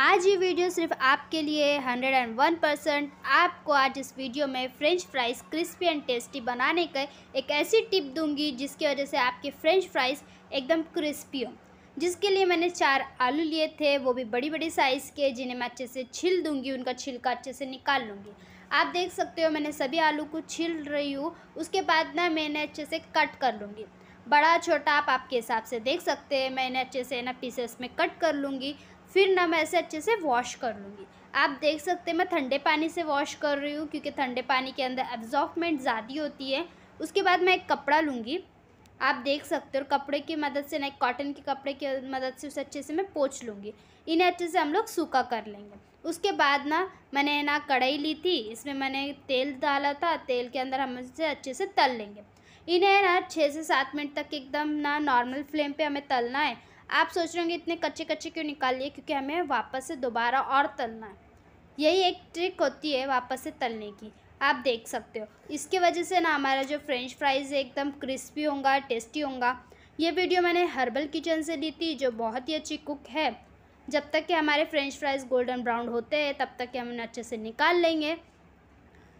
आज ये वीडियो सिर्फ आपके लिए 101 परसेंट आपको आज इस वीडियो में French fries crispy and tasty बनाने का एक ऐसी टिप दूंगी जिसकी वजह से आपके फ्रेंच फ्राइज़ एकदम क्रिस्पी हों जिसके लिए मैंने चार आलू लिए थे वो भी बड़ी बड़ी साइज़ के जिन्हें मैं अच्छे से छिल दूंगी उनका छिलका अच्छे से निकाल लूँगी आप देख सकते हो मैंने सभी आलू को छिल रही हूँ उसके बाद ना मैंने अच्छे से कट कर लूँगी बड़ा छोटा आप आपके हिसाब से देख सकते हैं मैंने अच्छे से ना पीसेस में कट कर लूँगी फिर ना मैं इसे अच्छे से वॉश कर लूँगी आप देख सकते हैं मैं ठंडे पानी से वॉश कर रही हूँ क्योंकि ठंडे पानी के अंदर एब्जॉर्बमेंट ज़्यादा होती है उसके बाद मैं एक कपड़ा लूँगी आप देख सकते हो कपड़े की मदद से ना कॉटन के कपड़े की मदद से उसे अच्छे से मैं पोछ लूँगी इन्हें अच्छे से हम लोग सूखा कर लेंगे उसके बाद ना मैंने ना कढ़ाई ली थी इसमें मैंने तेल डाला था तेल के अंदर हम इसे अच्छे से तल लेंगे इन्हें ना छः से सात मिनट तक एकदम ना नॉर्मल फ्लेम पे हमें तलना है आप सोच रहे होंगे इतने कच्चे कच्चे क्यों निकालिए क्योंकि हमें वापस से दोबारा और तलना है यही एक ट्रिक होती है वापस से तलने की आप देख सकते हो इसके वजह से ना हमारा जो फ्रेंच फ्राइज़ है एकदम क्रिस्पी होगा टेस्टी होगा ये वीडियो मैंने हर्बल किचन से ली थी जो बहुत ही अच्छी कुक है जब तक कि हमारे फ्रेंच फ्राइज़ गोल्डन ब्राउन होते हैं तब तक कि हम अच्छे से निकाल लेंगे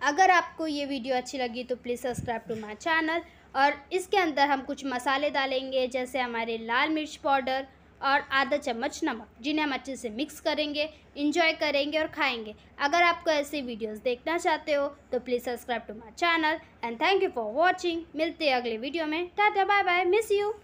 अगर आपको ये वीडियो अच्छी लगी तो please subscribe to my channel और इसके अंदर हम कुछ मसाले डालेंगे जैसे हमारे लाल मिर्च पाउडर और आधा चम्मच नमक जिन्हें हम अच्छे से मिक्स करेंगे इंजॉय करेंगे और खाएंगे अगर आपको ऐसे वीडियोस देखना चाहते हो तो please subscribe to my channel and thank you for watching मिलते हैं अगले वीडियो में tata bye bye miss you